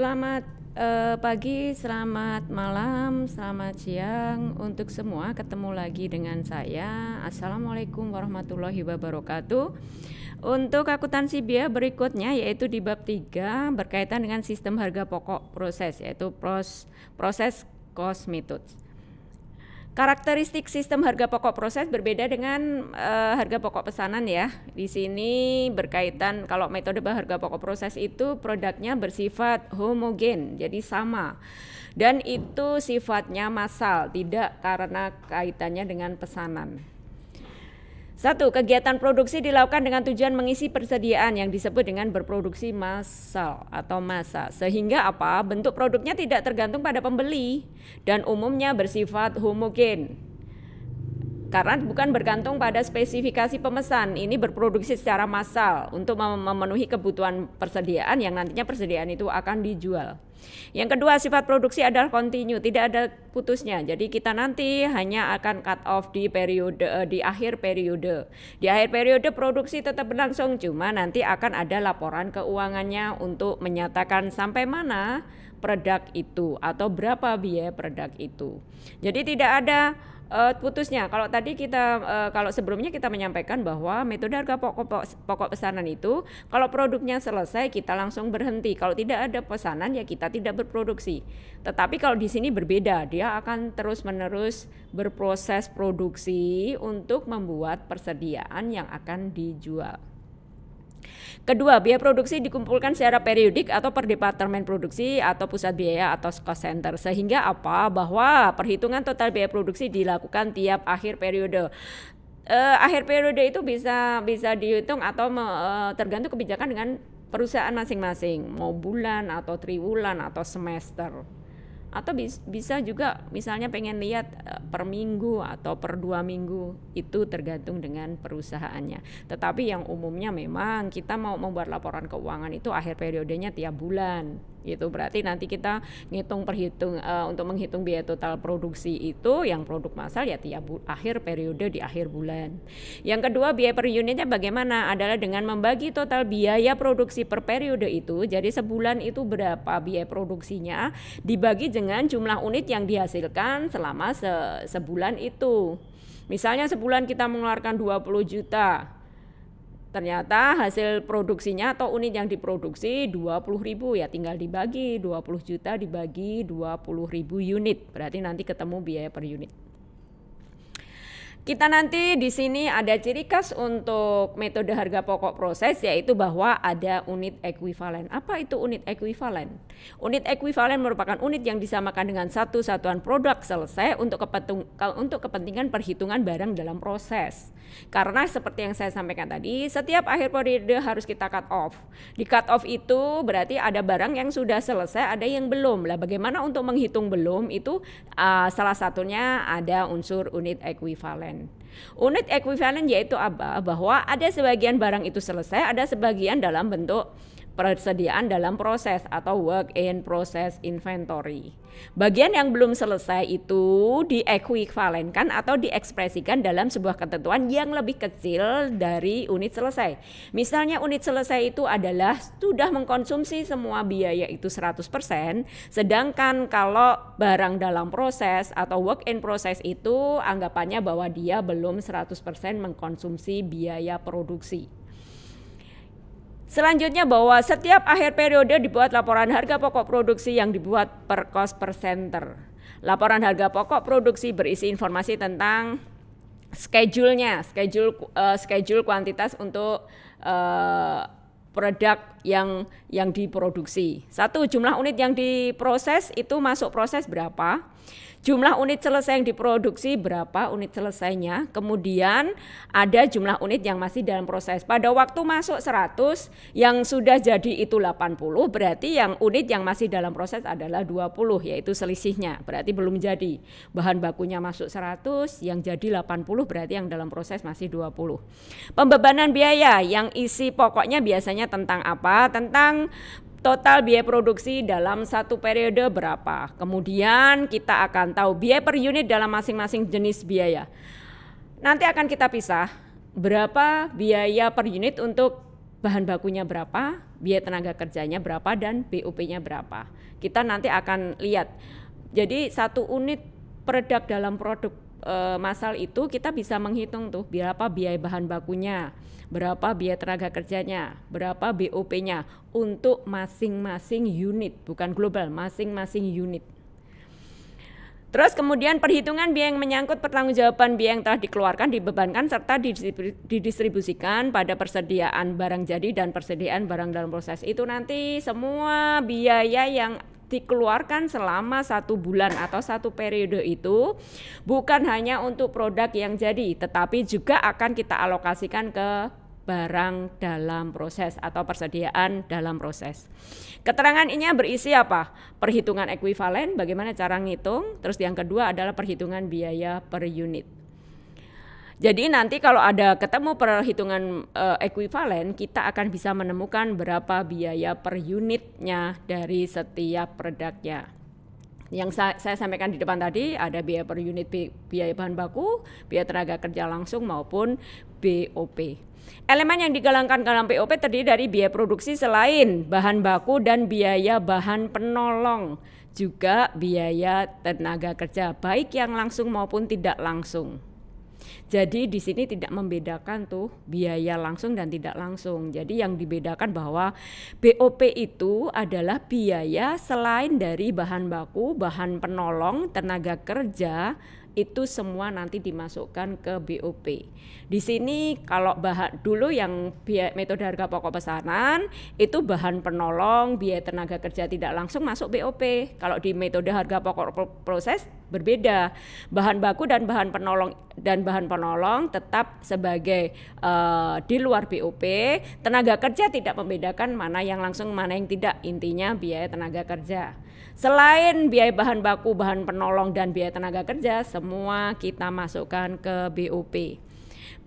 Selamat uh, pagi, selamat malam, selamat siang untuk semua. Ketemu lagi dengan saya. Assalamualaikum warahmatullahi wabarakatuh. Untuk akuntansi biaya berikutnya yaitu di bab 3 berkaitan dengan sistem harga pokok proses yaitu pros, proses cost method. Karakteristik sistem harga pokok proses berbeda dengan uh, harga pokok pesanan ya. Di sini berkaitan kalau metode harga pokok proses itu produknya bersifat homogen, jadi sama. Dan itu sifatnya massal, tidak karena kaitannya dengan pesanan. Satu, kegiatan produksi dilakukan dengan tujuan mengisi persediaan yang disebut dengan berproduksi massal atau massa. Sehingga apa? Bentuk produknya tidak tergantung pada pembeli dan umumnya bersifat homogen karena bukan bergantung pada spesifikasi pemesan. Ini berproduksi secara massal untuk memenuhi kebutuhan persediaan yang nantinya persediaan itu akan dijual. Yang kedua, sifat produksi adalah kontinu, tidak ada putusnya. Jadi kita nanti hanya akan cut off di periode eh, di akhir periode. Di akhir periode produksi tetap berlangsung, cuma nanti akan ada laporan keuangannya untuk menyatakan sampai mana produk itu atau berapa biaya produk itu. Jadi tidak ada uh, putusnya. Kalau tadi kita uh, kalau sebelumnya kita menyampaikan bahwa metode harga pokok pokok pesanan itu kalau produknya selesai kita langsung berhenti. Kalau tidak ada pesanan ya kita tidak berproduksi. Tetapi kalau di sini berbeda, dia akan terus-menerus berproses produksi untuk membuat persediaan yang akan dijual. Kedua, biaya produksi dikumpulkan secara periodik atau per departemen produksi atau pusat biaya atau cost center. Sehingga apa? Bahwa perhitungan total biaya produksi dilakukan tiap akhir periode uh, akhir periode itu bisa bisa dihitung atau me, uh, tergantung kebijakan dengan perusahaan masing-masing, mau bulan atau triwulan atau semester atau bis, bisa juga misalnya pengen lihat eh, per minggu atau per dua minggu itu tergantung dengan perusahaannya tetapi yang umumnya memang kita mau membuat laporan keuangan itu akhir periodenya tiap bulan gitu berarti nanti kita ngitung perhitung uh, untuk menghitung biaya total produksi itu yang produk massal ya tiap akhir periode di akhir bulan yang kedua biaya per unitnya bagaimana adalah dengan membagi total biaya produksi per periode itu jadi sebulan itu berapa biaya produksinya dibagi dengan jumlah unit yang dihasilkan selama se sebulan itu misalnya sebulan kita mengeluarkan 20 juta Ternyata hasil produksinya atau unit yang diproduksi ribu ya tinggal dibagi 20 juta dibagi ribu unit. Berarti nanti ketemu biaya per unit. Kita nanti di sini ada ciri khas untuk metode harga pokok proses yaitu bahwa ada unit ekuivalen. Apa itu unit ekuivalen? Unit ekuivalen merupakan unit yang disamakan dengan satu satuan produk selesai untuk untuk kepentingan perhitungan barang dalam proses. Karena seperti yang saya sampaikan tadi, setiap akhir periode harus kita cut off. Di cut off itu berarti ada barang yang sudah selesai, ada yang belum. Lah bagaimana untuk menghitung belum itu uh, salah satunya ada unsur unit ekuivalen equivalent. Unit equivalent yaitu apa? Bahwa ada sebagian barang itu selesai, ada sebagian dalam bentuk persediaan dalam proses atau work in process inventory. Bagian yang belum selesai itu diekuivalenkan atau diekspresikan dalam sebuah ketentuan yang lebih kecil dari unit selesai. Misalnya unit selesai itu adalah sudah mengkonsumsi semua biaya itu 100%, sedangkan kalau barang dalam proses atau work in process itu anggapannya bahwa dia belum 100% mengkonsumsi biaya produksi. Selanjutnya bahwa setiap akhir periode dibuat laporan harga pokok produksi yang dibuat per cost per center. Laporan harga pokok produksi berisi informasi tentang schedule-nya, schedule uh, schedule kuantitas untuk uh, produk yang yang diproduksi. Satu, jumlah unit yang diproses itu masuk proses berapa? jumlah unit selesai yang diproduksi berapa unit selesainya kemudian ada jumlah unit yang masih dalam proses pada waktu masuk 100 yang sudah jadi itu 80 berarti yang unit yang masih dalam proses adalah 20 yaitu selisihnya berarti belum jadi bahan bakunya masuk 100 yang jadi 80 berarti yang dalam proses masih 20 pembebanan biaya yang isi pokoknya biasanya tentang apa tentang total biaya produksi dalam satu periode berapa. Kemudian kita akan tahu biaya per unit dalam masing-masing jenis biaya. Nanti akan kita pisah berapa biaya per unit untuk bahan bakunya berapa, biaya tenaga kerjanya berapa dan BOP-nya berapa. Kita nanti akan lihat. Jadi satu unit produk dalam produk e, eh, masal itu kita bisa menghitung tuh berapa biaya bahan bakunya berapa biaya tenaga kerjanya, berapa BOP-nya untuk masing-masing unit, bukan global, masing-masing unit. Terus kemudian perhitungan biaya yang menyangkut pertanggungjawaban biaya yang telah dikeluarkan, dibebankan, serta didistribusikan pada persediaan barang jadi dan persediaan barang dalam proses. Itu nanti semua biaya yang dikeluarkan selama satu bulan atau satu periode itu bukan hanya untuk produk yang jadi, tetapi juga akan kita alokasikan ke barang dalam proses atau persediaan dalam proses. Keterangan ini berisi apa? Perhitungan ekuivalen, bagaimana cara ngitung, terus yang kedua adalah perhitungan biaya per unit. Jadi nanti kalau ada ketemu perhitungan uh, ekuivalen, kita akan bisa menemukan berapa biaya per unitnya dari setiap produknya yang saya, saya sampaikan di depan tadi ada biaya per unit biaya bahan baku, biaya tenaga kerja langsung maupun BOP. Elemen yang digalangkan dalam POP terdiri dari biaya produksi selain bahan baku dan biaya bahan penolong, juga biaya tenaga kerja baik yang langsung maupun tidak langsung. Jadi di sini tidak membedakan tuh biaya langsung dan tidak langsung. Jadi yang dibedakan bahwa BOP itu adalah biaya selain dari bahan baku, bahan penolong, tenaga kerja, itu semua nanti dimasukkan ke BOP. Di sini kalau bahan dulu yang biaya, metode harga pokok pesanan itu bahan penolong biaya tenaga kerja tidak langsung masuk BOP. Kalau di metode harga pokok proses berbeda. Bahan baku dan bahan penolong dan bahan penolong tetap sebagai uh, di luar BOP. Tenaga kerja tidak membedakan mana yang langsung mana yang tidak. Intinya biaya tenaga kerja. Selain biaya bahan baku, bahan penolong dan biaya tenaga kerja, semua kita masukkan ke BOP.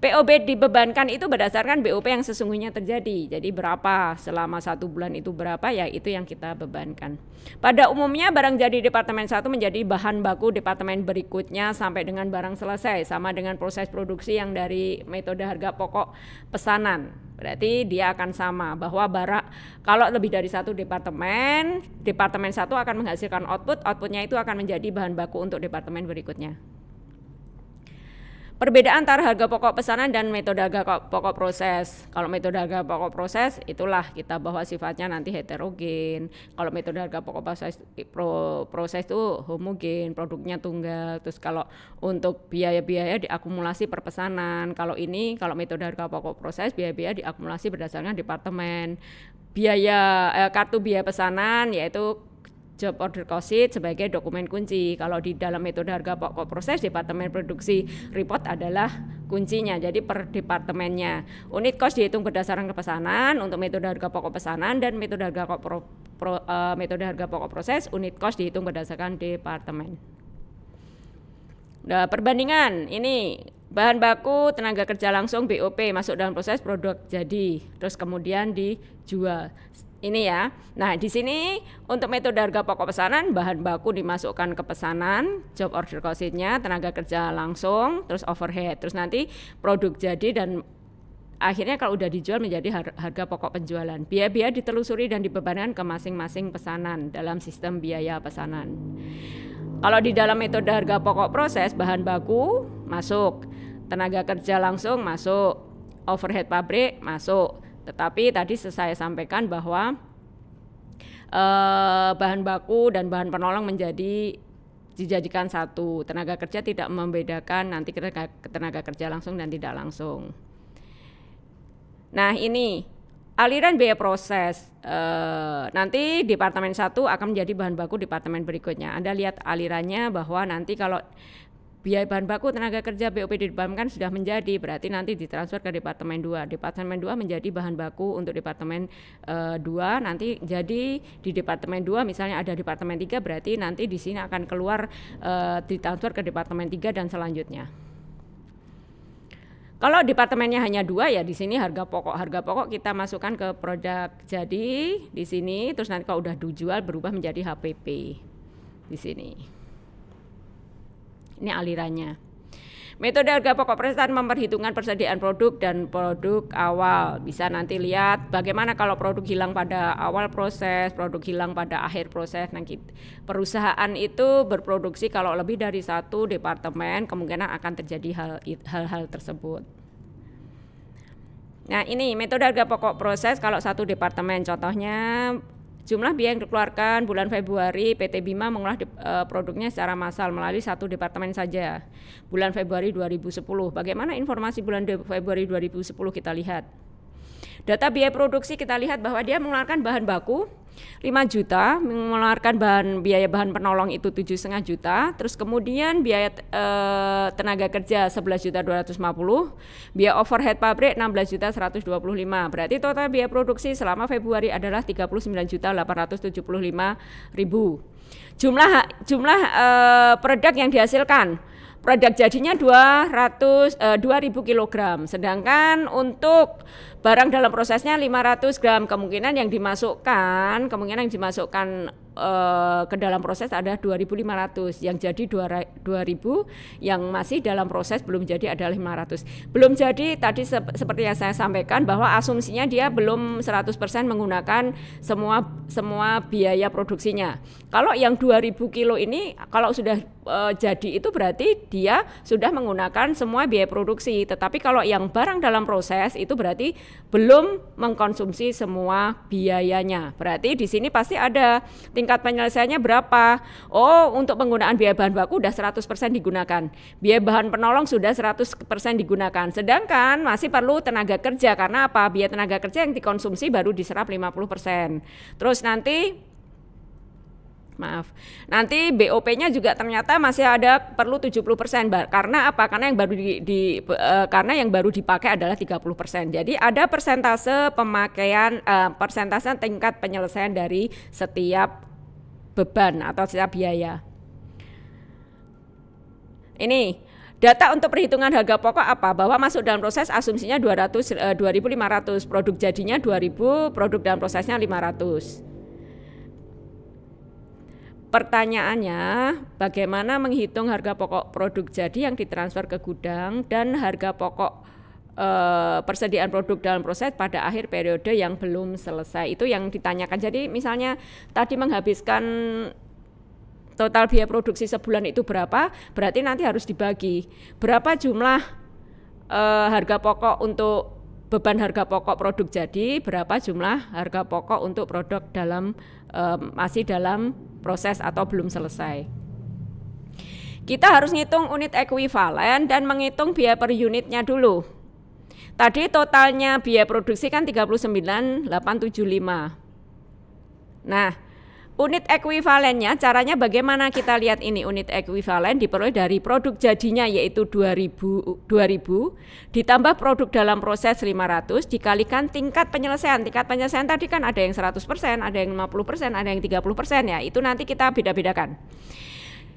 POB dibebankan itu berdasarkan BOP yang sesungguhnya terjadi. Jadi berapa selama satu bulan itu berapa ya itu yang kita bebankan. Pada umumnya barang jadi Departemen satu menjadi bahan baku Departemen berikutnya sampai dengan barang selesai. Sama dengan proses produksi yang dari metode harga pokok pesanan. Berarti dia akan sama bahwa barang kalau lebih dari satu departemen, departemen satu akan menghasilkan output, outputnya itu akan menjadi bahan baku untuk departemen berikutnya. Perbedaan antara harga pokok pesanan dan metode harga pokok proses. Kalau metode harga pokok proses itulah kita bahwa sifatnya nanti heterogen. Kalau metode harga pokok proses pro, proses itu homogen, produknya tunggal. Terus kalau untuk biaya-biaya diakumulasi per pesanan. Kalau ini kalau metode harga pokok proses biaya-biaya diakumulasi berdasarkan departemen. Biaya eh, kartu biaya pesanan yaitu job order cost sebagai dokumen kunci. Kalau di dalam metode harga pokok proses departemen produksi report adalah kuncinya. Jadi per departemennya. Unit cost dihitung berdasarkan kepesanan untuk metode harga pokok pesanan dan metode harga pokok pro, pro, uh, metode harga pokok proses unit cost dihitung berdasarkan departemen. Nah, perbandingan ini bahan baku tenaga kerja langsung BOP masuk dalam proses produk jadi terus kemudian dijual ini ya. Nah, di sini untuk metode harga pokok pesanan, bahan baku dimasukkan ke pesanan, job order costnya, tenaga kerja langsung, terus overhead, terus nanti produk jadi dan akhirnya kalau udah dijual menjadi harga pokok penjualan. Biaya-biaya ditelusuri dan dibebankan ke masing-masing pesanan dalam sistem biaya pesanan. Kalau di dalam metode harga pokok proses, bahan baku masuk, tenaga kerja langsung masuk, overhead pabrik masuk, tetapi tadi saya sampaikan bahwa eh, bahan baku dan bahan penolong menjadi dijadikan satu. Tenaga kerja tidak membedakan nanti tenaga, tenaga kerja langsung dan tidak langsung. Nah ini aliran biaya proses e, nanti departemen satu akan menjadi bahan baku departemen berikutnya. Anda lihat alirannya bahwa nanti kalau biaya bahan baku tenaga kerja BOPD kan sudah menjadi berarti nanti ditransfer ke Departemen 2. Departemen 2 menjadi bahan baku untuk Departemen e, eh, 2 nanti jadi di Departemen 2 misalnya ada Departemen 3 berarti nanti di sini akan keluar e, ditransfer ke Departemen 3 dan selanjutnya. Kalau departemennya hanya dua ya di sini harga pokok harga pokok kita masukkan ke produk jadi di sini terus nanti kalau udah dijual berubah menjadi HPP di sini. Ini alirannya. Metode harga pokok perusahaan memperhitungkan persediaan produk dan produk awal. Bisa nanti lihat bagaimana kalau produk hilang pada awal proses, produk hilang pada akhir proses. Nah, perusahaan itu berproduksi kalau lebih dari satu departemen, kemungkinan akan terjadi hal-hal tersebut. Nah, ini metode harga pokok proses kalau satu departemen. Contohnya Jumlah biaya yang dikeluarkan bulan Februari PT Bima mengolah de, e, produknya secara massal melalui satu departemen saja. Bulan Februari 2010. Bagaimana informasi bulan de, Februari 2010 kita lihat. Data biaya produksi kita lihat bahwa dia mengeluarkan bahan baku 5 juta mengeluarkan bahan biaya bahan penolong itu tujuh setengah juta terus kemudian biaya e, tenaga kerja 11 juta 250 biaya overhead pabrik 16 juta 125 berarti total biaya produksi selama Februari adalah 39 juta 875 ribu jumlah jumlah e, produk yang dihasilkan produk jadinya 200 eh, 2000 kg. Sedangkan untuk barang dalam prosesnya 500 gram. Kemungkinan yang dimasukkan, kemungkinan yang dimasukkan eh, ke dalam proses ada 2500, yang jadi 2000, yang masih dalam proses belum jadi adalah 500. Belum jadi tadi se seperti yang saya sampaikan bahwa asumsinya dia belum 100% menggunakan semua semua biaya produksinya. Kalau yang 2000 kilo ini kalau sudah uh, jadi itu berarti dia sudah menggunakan semua biaya produksi. Tetapi kalau yang barang dalam proses itu berarti belum mengkonsumsi semua biayanya. Berarti di sini pasti ada tingkat penyelesaiannya berapa. Oh, untuk penggunaan biaya bahan baku sudah 100% digunakan. Biaya bahan penolong sudah 100% digunakan. Sedangkan masih perlu tenaga kerja karena apa? Biaya tenaga kerja yang dikonsumsi baru diserap 50%. Terus nanti maaf. Nanti BOP-nya juga ternyata masih ada perlu 70% karena apa? Karena yang baru di, di uh, karena yang baru dipakai adalah 30%. Jadi ada persentase pemakaian uh, persentase tingkat penyelesaian dari setiap beban atau setiap biaya. Ini Data untuk perhitungan harga pokok apa? Bahwa masuk dalam proses asumsinya 200 2500, eh, produk jadinya 2000, produk dalam prosesnya 500. Pertanyaannya, bagaimana menghitung harga pokok produk jadi yang ditransfer ke gudang dan harga pokok e, persediaan produk dalam proses pada akhir periode yang belum selesai? Itu yang ditanyakan. Jadi misalnya tadi menghabiskan total biaya produksi sebulan itu berapa? Berarti nanti harus dibagi berapa jumlah e, harga pokok untuk beban harga pokok produk jadi, berapa jumlah harga pokok untuk produk dalam um, masih dalam proses atau belum selesai. Kita harus ngitung unit ekuivalen dan menghitung biaya per unitnya dulu. Tadi totalnya biaya produksi kan 39.875. Nah, Unit ekuivalennya caranya bagaimana kita lihat ini unit ekuivalen diperoleh dari produk jadinya yaitu 2000 2000 ditambah produk dalam proses 500 dikalikan tingkat penyelesaian. Tingkat penyelesaian tadi kan ada yang 100%, ada yang 50%, ada yang 30% ya. Itu nanti kita beda-bedakan.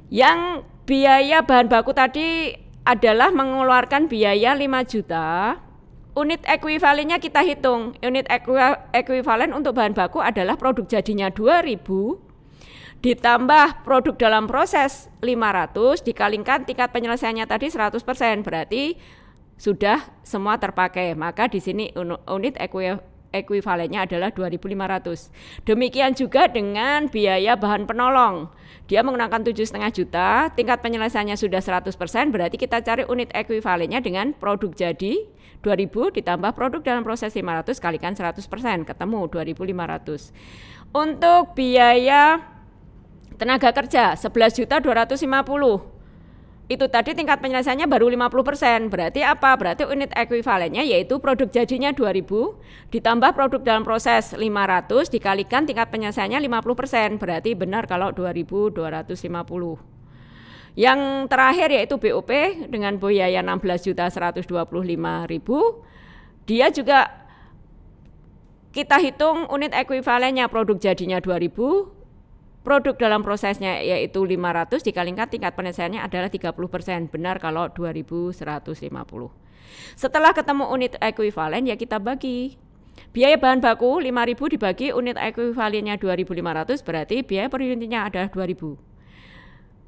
Yang biaya bahan baku tadi adalah mengeluarkan biaya 5 juta unit ekuivalennya kita hitung. Unit ekuivalen untuk bahan baku adalah produk jadinya 2000 ditambah produk dalam proses 500 dikalikan tingkat penyelesaiannya tadi 100% berarti sudah semua terpakai. Maka di sini unit ekuivalennya adalah 2.500. Demikian juga dengan biaya bahan penolong. Dia menggunakan 7,5 juta, tingkat penyelesaiannya sudah 100%, berarti kita cari unit ekuivalennya dengan produk jadi 2000 ditambah produk dalam proses 500 kalikan 100% ketemu 2500. Untuk biaya tenaga kerja 11 juta 250 itu tadi tingkat penyelesaiannya baru 50%. Berarti apa? Berarti unit ekuivalennya yaitu produk jadinya 2000 ditambah produk dalam proses 500 dikalikan tingkat penyelesaiannya 50%. Berarti benar kalau 2250. Yang terakhir yaitu BOP dengan biaya ribu, Dia juga kita hitung unit ekuivalennya produk jadinya 2000, produk dalam prosesnya yaitu 500 dikalikan tingkat penyelesaiannya adalah 30%. Benar kalau 2150. Setelah ketemu unit ekuivalen ya kita bagi. Biaya bahan baku 5000 dibagi unit ekuivalennya 2500 berarti biaya per unitnya adalah 2000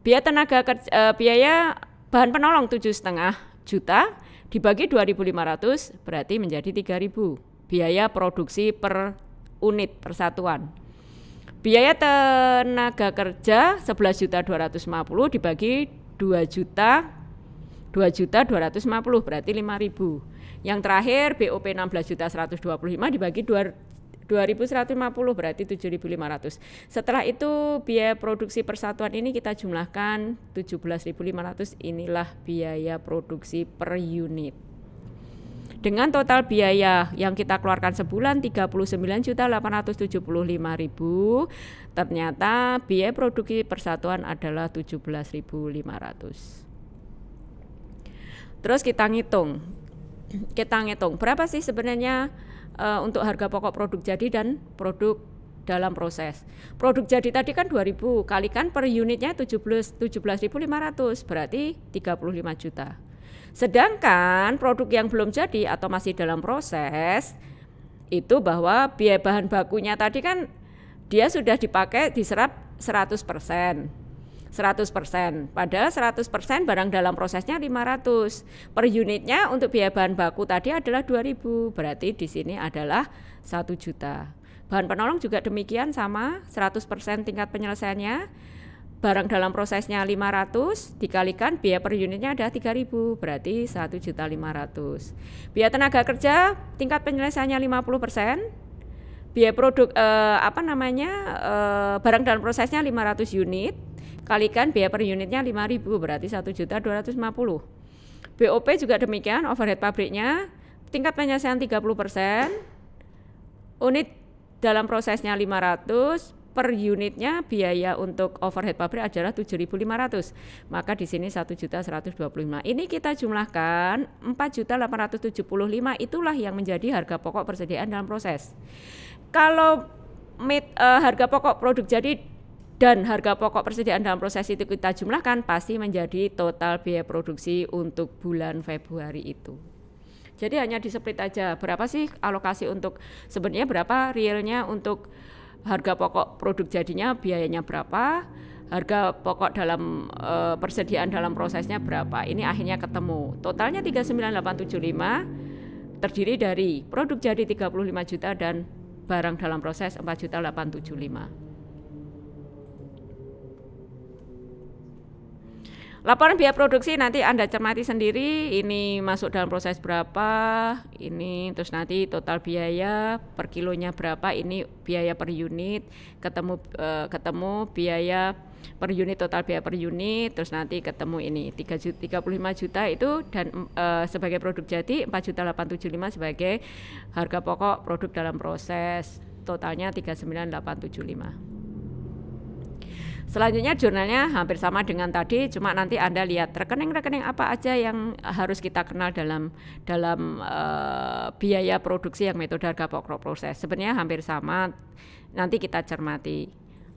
biaya tenaga kerja, uh, biaya bahan penolong tujuh setengah juta dibagi 2.500 berarti menjadi 3.000 biaya produksi per unit persatuan biaya tenaga kerja 11.250 dibagi 2 juta 2 juta 250 berarti 5.000 yang terakhir BOP 16.125 dibagi 2 2150 berarti 7500. Setelah itu biaya produksi persatuan ini kita jumlahkan 17500 inilah biaya produksi per unit. Dengan total biaya yang kita keluarkan sebulan 39.875.000, ternyata biaya produksi persatuan adalah 17.500. Terus kita ngitung kita ngitung berapa sih sebenarnya uh, untuk harga pokok produk jadi dan produk dalam proses. Produk jadi tadi kan 2000 kalikan per unitnya 17 17.500 berarti 35 juta. Sedangkan produk yang belum jadi atau masih dalam proses itu bahwa biaya bahan bakunya tadi kan dia sudah dipakai diserap 100%. 100%. Padahal 100% barang dalam prosesnya 500. Per unitnya untuk biaya bahan baku tadi adalah 2000. Berarti di sini adalah 1 juta. Bahan penolong juga demikian sama 100% tingkat penyelesaiannya. Barang dalam prosesnya 500 dikalikan biaya per unitnya ada 3000 berarti juta 1.500. Biaya tenaga kerja tingkat penyelesaiannya 50%, biaya produk eh, apa namanya eh, barang dalam prosesnya 500 unit kalikan biaya per unitnya 5000 berarti 1.250 BOP juga demikian overhead pabriknya tingkat penyelesaian 30% unit dalam prosesnya 500 per unitnya biaya untuk overhead pabrik adalah 7.500. Maka di sini 1.125. Ini kita jumlahkan 4.875 itulah yang menjadi harga pokok persediaan dalam proses. Kalau uh, harga pokok produk jadi dan harga pokok persediaan dalam proses itu kita jumlahkan pasti menjadi total biaya produksi untuk bulan Februari itu. Jadi hanya di split aja berapa sih alokasi untuk sebenarnya berapa realnya untuk harga pokok produk jadinya biayanya berapa, harga pokok dalam e, persediaan dalam prosesnya berapa. Ini akhirnya ketemu. Totalnya 39875 terdiri dari produk jadi 35 juta dan barang dalam proses 4 juta 875. Laporan biaya produksi nanti Anda cermati sendiri, ini masuk dalam proses berapa, ini terus nanti total biaya per kilonya berapa, ini biaya per unit, ketemu eh, ketemu biaya per unit total biaya per unit, terus nanti ketemu ini 3 juta, 35 juta itu dan uh, sebagai produk jadi 4 juta 875 sebagai harga pokok produk dalam proses, totalnya 39875. Selanjutnya jurnalnya hampir sama dengan tadi, cuma nanti Anda lihat rekening-rekening apa aja yang harus kita kenal dalam dalam uh, biaya produksi yang metode harga pokok proses. Sebenarnya hampir sama. Nanti kita cermati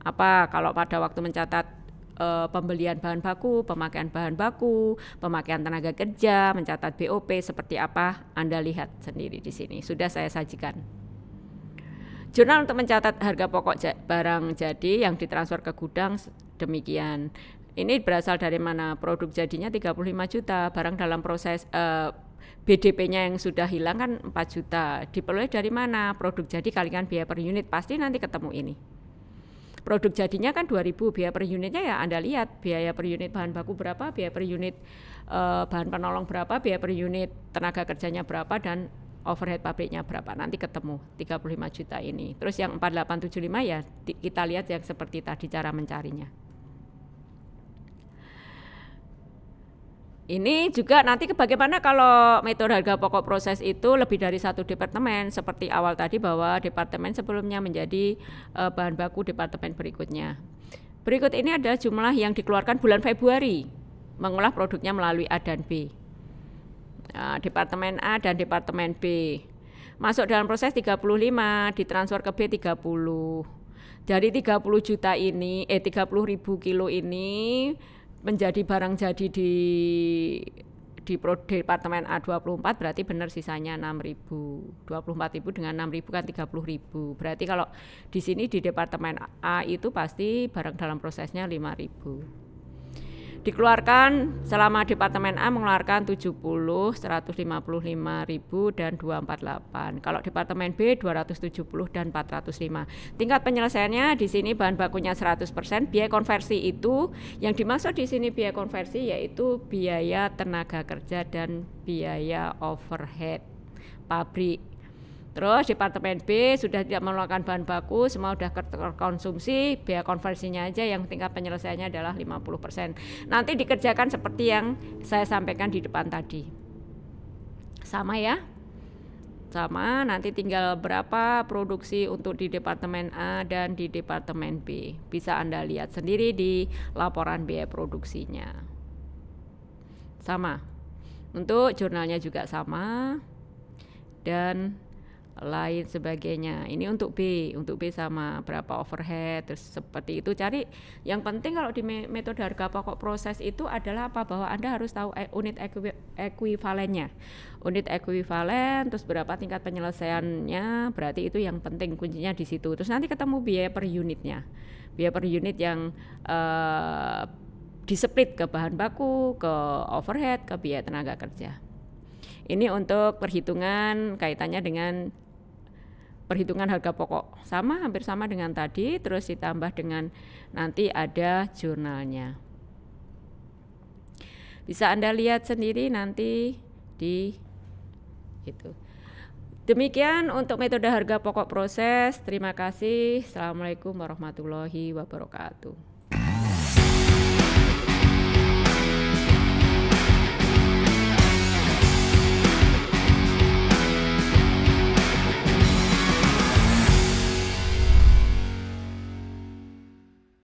apa kalau pada waktu mencatat eh, pembelian bahan baku, pemakaian bahan baku, pemakaian tenaga kerja, mencatat BOP seperti apa Anda lihat sendiri di sini. Sudah saya sajikan. Jurnal untuk mencatat harga pokok barang jadi yang ditransfer ke gudang demikian. Ini berasal dari mana? Produk jadinya 35 juta, barang dalam proses uh, eh, BDP-nya yang sudah hilang kan 4 juta. Diperoleh dari mana? Produk jadi kalikan biaya per unit. Pasti nanti ketemu ini. Produk jadinya kan 2000, biaya per unitnya ya Anda lihat biaya per unit bahan baku berapa, biaya per unit uh, bahan penolong berapa, biaya per unit tenaga kerjanya berapa dan overhead pabriknya berapa nanti ketemu 35 juta ini terus yang 4875 ya kita lihat yang seperti tadi cara mencarinya ini juga nanti bagaimana kalau metode harga pokok proses itu lebih dari satu departemen seperti awal tadi bahwa departemen sebelumnya menjadi uh, bahan baku departemen berikutnya berikut ini adalah jumlah yang dikeluarkan bulan Februari mengolah produknya melalui A dan B Departemen A dan Departemen B. Masuk dalam proses 35, ditransfer ke B 30. Dari 30 juta ini, eh 30 ribu kilo ini menjadi barang jadi di di departemen A24 berarti benar sisanya 6.000. 24.000 dengan 6.000 kan 30.000. Berarti kalau di sini di departemen A itu pasti barang dalam prosesnya 5.000 dikeluarkan selama Departemen A mengeluarkan 70, 155 ribu dan 248. Kalau Departemen B 270 dan 405. Tingkat penyelesaiannya di sini bahan bakunya 100%, biaya konversi itu yang dimaksud di sini biaya konversi yaitu biaya tenaga kerja dan biaya overhead pabrik Terus departemen B sudah tidak mengeluarkan bahan baku, semua sudah terkonsumsi, biaya konversinya aja yang tingkat penyelesaiannya adalah 50%. Nanti dikerjakan seperti yang saya sampaikan di depan tadi. Sama ya? Sama, nanti tinggal berapa produksi untuk di departemen A dan di departemen B. Bisa Anda lihat sendiri di laporan biaya produksinya. Sama. Untuk jurnalnya juga sama. Dan lain sebagainya. Ini untuk B, untuk B sama berapa overhead, terus seperti itu. Cari yang penting kalau di metode harga pokok proses itu adalah apa bahwa Anda harus tahu e, unit ekuivalennya. Unit ekuivalen, terus berapa tingkat penyelesaiannya, berarti itu yang penting kuncinya di situ. Terus nanti ketemu biaya per unitnya. Biaya per unit yang uh, displit ke bahan baku, ke overhead, ke biaya tenaga kerja. Ini untuk perhitungan kaitannya dengan perhitungan harga pokok sama hampir sama dengan tadi terus ditambah dengan nanti ada jurnalnya bisa Anda lihat sendiri nanti di itu Demikian untuk metode harga pokok proses. Terima kasih. Assalamualaikum warahmatullahi wabarakatuh.